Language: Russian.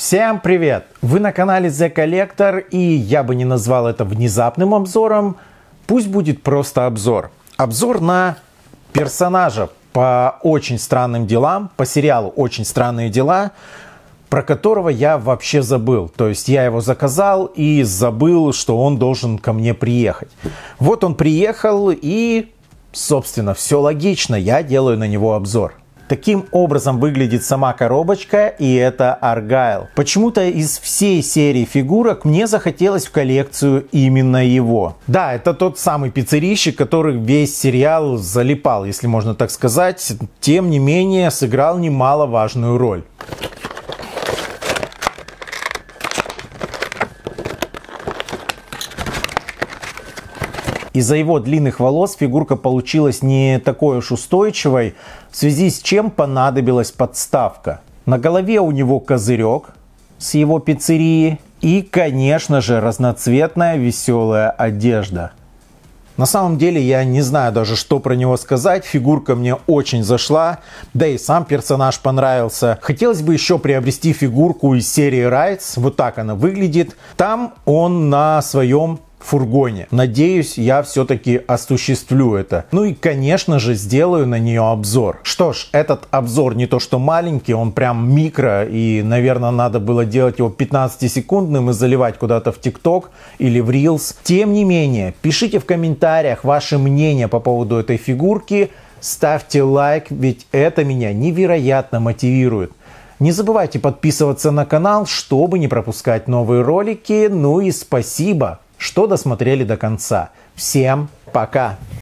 Всем привет! Вы на канале The Collector и я бы не назвал это внезапным обзором, пусть будет просто обзор. Обзор на персонажа по очень странным делам, по сериалу «Очень странные дела», про которого я вообще забыл. То есть я его заказал и забыл, что он должен ко мне приехать. Вот он приехал и, собственно, все логично, я делаю на него обзор. Таким образом выглядит сама коробочка и это Аргайл. Почему-то из всей серии фигурок мне захотелось в коллекцию именно его. Да, это тот самый пиццерийщик, который весь сериал залипал, если можно так сказать. Тем не менее, сыграл немаловажную роль. Из-за его длинных волос фигурка получилась не такой уж устойчивой, в связи с чем понадобилась подставка. На голове у него козырек с его пиццерии и, конечно же, разноцветная веселая одежда. На самом деле я не знаю даже, что про него сказать. Фигурка мне очень зашла. Да и сам персонаж понравился. Хотелось бы еще приобрести фигурку из серии Райдс. Вот так она выглядит. Там он на своем фургоне. Надеюсь, я все-таки осуществлю это. Ну и, конечно же, сделаю на нее обзор. Что ж, этот обзор не то что маленький, он прям микро, и, наверное, надо было делать его 15-секундным и заливать куда-то в ТикТок или в Reels. Тем не менее, пишите в комментариях ваше мнение по поводу этой фигурки, ставьте лайк, ведь это меня невероятно мотивирует. Не забывайте подписываться на канал, чтобы не пропускать новые ролики. Ну и спасибо что досмотрели до конца. Всем пока!